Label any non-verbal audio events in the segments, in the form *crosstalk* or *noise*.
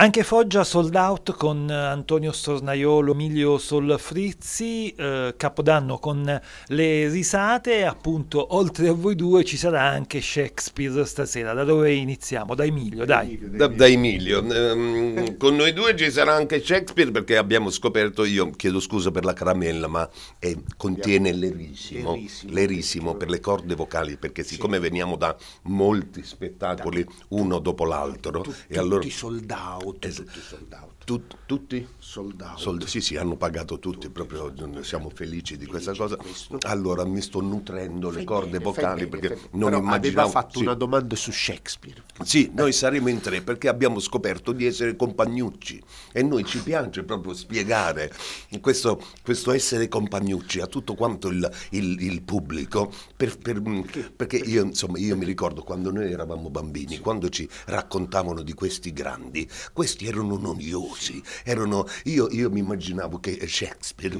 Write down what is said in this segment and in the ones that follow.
Anche Foggia sold out con eh, Antonio Stornaiolo, Emilio Solfrizzi, eh, Capodanno con le risate, appunto oltre a voi due ci sarà anche Shakespeare stasera. Da dove iniziamo? Da Emilio, dai. Emilio, da, da, Emilio. Eh, con noi due ci sarà anche Shakespeare perché abbiamo scoperto, io chiedo scusa per la caramella, ma eh, contiene l'erissimo, l'erissimo, per le corde vocali, perché siccome sì. veniamo da molti spettacoli, uno dopo l'altro, tutti, e allora... sold out tutti, tutti sold out. Tut, tutti? Sold out. Sold, sì, sì, hanno pagato tutti, tutti proprio esatto. siamo felici di questa cosa. Questo. Allora mi sto nutrendo fai le corde bene, vocali bene, perché bene. non Però immaginavo... Aveva fatto sì. una domanda su Shakespeare. Sì, noi saremo in tre perché abbiamo scoperto di essere compagnucci e noi ci piace proprio spiegare questo, questo essere compagnucci a tutto quanto il, il, il pubblico per, per, mm, perché, perché io, insomma, io mi ricordo quando noi eravamo bambini, sì. quando ci raccontavano di questi grandi, questi erano noiosi, erano... Io, io mi immaginavo che Shakespeare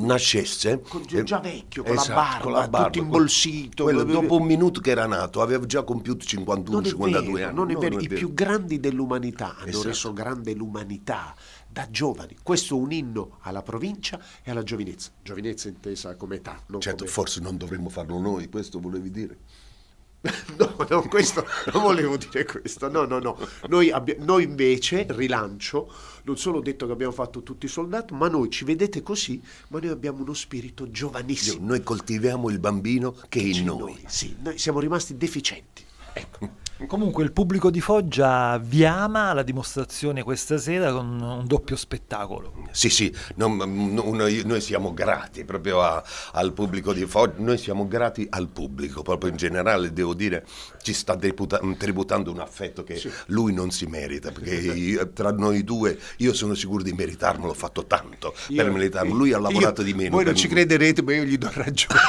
nascesse con, già eh, vecchio, con, esatto, la barba, con la barba, tutto imbolsito. Quello, dopo un minuto che era nato, aveva già compiuto 51-52 anni. Non è no, vero, non è i più grandi dell'umanità hanno esatto. reso grande l'umanità da giovani. Questo è un inno alla provincia e alla giovinezza. Giovinezza intesa come età. certo, come... forse non dovremmo farlo noi, questo volevi dire. *laughs* No, no, questo, non volevo dire questo, no, no, no. Noi, abbi- noi, invece, rilancio, non solo ho detto che abbiamo fatto tutti i soldati, ma noi ci vedete così, ma noi abbiamo uno spirito giovanissimo. Noi coltiviamo il bambino che è in noi. noi. Sì, noi siamo rimasti deficienti. Ecco. Comunque il pubblico di Foggia vi ama la dimostrazione questa sera con un doppio spettacolo. Sì, sì, non, non, noi, siamo grati proprio a, al pubblico di Foggia, noi siamo grati al pubblico, proprio in generale devo dire ci sta tributa, tributando un affetto che sì. lui non si merita, perché io, tra noi due io sono sicuro di meritarmelo, ho fatto tanto io, per meritarmelo, lui ha lavorato io, di meno. Voi non ci crederete, ma io gli do ragione.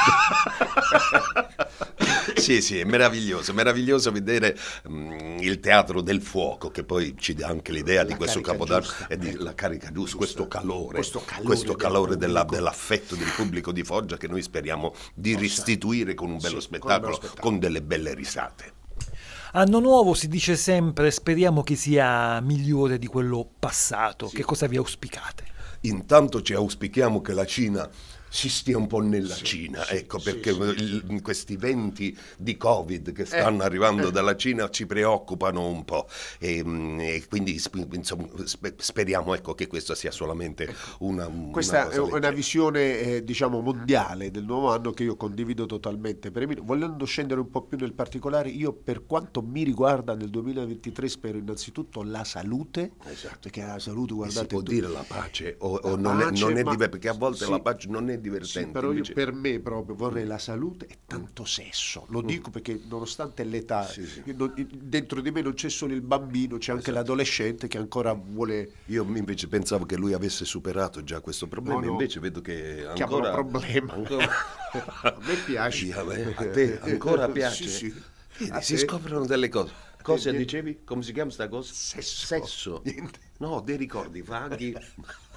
*laughs* sì, sì, è meraviglioso, meraviglioso vedere mh, mm, il teatro del fuoco che poi ci dà anche l'idea la di questo capodanno e di, ecco. la carica giusta, questo calore, questo calore, questo calore del della, dell'affetto del pubblico di Foggia che noi speriamo di Forza. Oh, certo. restituire con un bello sì, spettacolo, con, spettacolo. con delle belle risate. Anno nuovo si dice sempre speriamo che sia migliore di quello passato. Sì. Che cosa vi auspicate? Intanto ci auspichiamo che la Cina si stia un po' nella sì, Cina, sì, ecco sì, perché il, questi venti di Covid che eh, stanno eh, arrivando eh. dalla Cina ci preoccupano un po' e, ehm, e quindi insomma, speriamo ecco, che questa sia solamente ecco, una... una Questa è una visione eh, diciamo mondiale del nuovo anno che io condivido totalmente. Per Emilio, volendo scendere un po' più nel particolare, io per quanto mi riguarda nel 2023 spero innanzitutto la salute, esatto. perché la salute guardate... E si può tu, dire la pace o, o non, pace, è, non, è, diverso, perché a volte la pace non è divertente. Sì, però io, per me proprio vorrei la salute e tanto sesso. Lo mm. dico perché nonostante l'età, sì, sì. Eh, non, eh, dentro di me non c'è solo il bambino, c'è anche esatto. l'adolescente che ancora vuole... Io invece pensavo che lui avesse superato già questo problema, no, no. invece vedo che ancora... Chiamano problema. Ancora... *laughs* a me piace. a, me, a te ancora piace? Sì, sì. Vedi, si te... scoprono delle cose. Eh, cosa dicevi? Come si chiama sta cosa? Sesso. Sesso. No, dei ricordi vaghi. *laughs*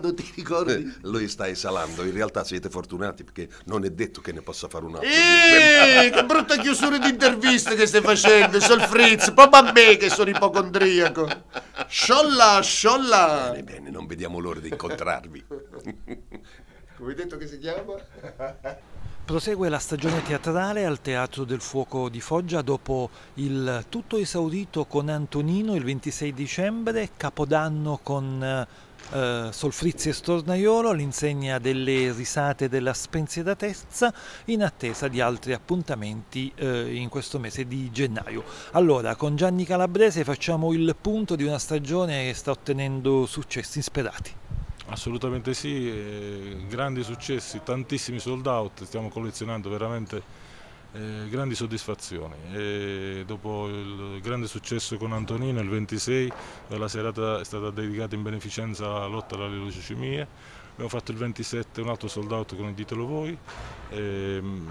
non ti ricordi? Eh, lui sta esalando, in realtà siete fortunati perché non è detto che ne possa fare un altro. Eeeh, che brutta chiusura di interviste che stai facendo, sol Fritz, proprio a me che sono ipocondriaco. Sciolla, sciolla. Bene, bene, non vediamo l'ora di incontrarvi. Come hai detto che si chiama? Prosegue la stagione teatrale al Teatro del Fuoco di Foggia dopo il tutto esaudito con Antonino il 26 dicembre, Capodanno con eh, Solfrizzi e Stornaiolo all'insegna delle risate della spensieratezza in attesa di altri appuntamenti eh, in questo mese di gennaio. Allora, con Gianni Calabrese facciamo il punto di una stagione che sta ottenendo successi sperati. Assolutamente sì, eh, grandi successi, tantissimi sold out, stiamo collezionando veramente eh, grandi soddisfazioni. E dopo il grande successo con Antonino il 26, eh, la serata è stata dedicata in beneficenza alla lotta alla leucemia, abbiamo fatto il 27 un altro sold out con il Ditelo Voi, e, ehm,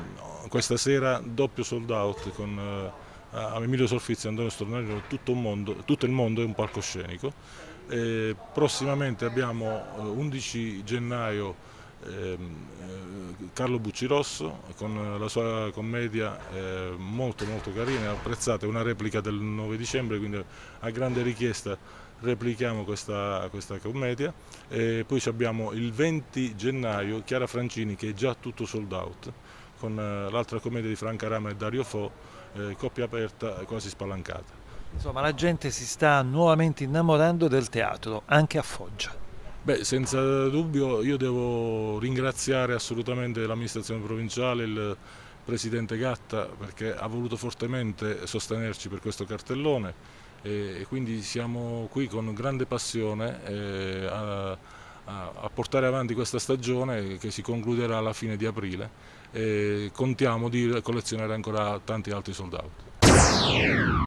questa sera doppio sold out con... Eh, a Emilio Solfizzi e Antonio Stornello tutto, tutto il mondo è un palcoscenico eh, prossimamente abbiamo eh, 11 gennaio ehm, eh, Carlo Rosso con la sua commedia eh, molto molto carina, e apprezzata, una replica del 9 dicembre, quindi a grande richiesta replichiamo questa, questa commedia. Eh, poi abbiamo il 20 gennaio Chiara Francini che è già tutto sold out con eh, l'altra commedia di Franca Rama e Dario Fo, coppia aperta quasi spalancata. Insomma, la gente si sta nuovamente innamorando del teatro, anche a Foggia. Beh, senza dubbio io devo ringraziare assolutamente l'amministrazione provinciale, il presidente Gatta, perché ha voluto fortemente sostenerci per questo cartellone e quindi siamo qui con grande passione eh, a, a portare avanti questa stagione che si concluderà alla fine di aprile e contiamo di collezionare ancora tanti altri soldati.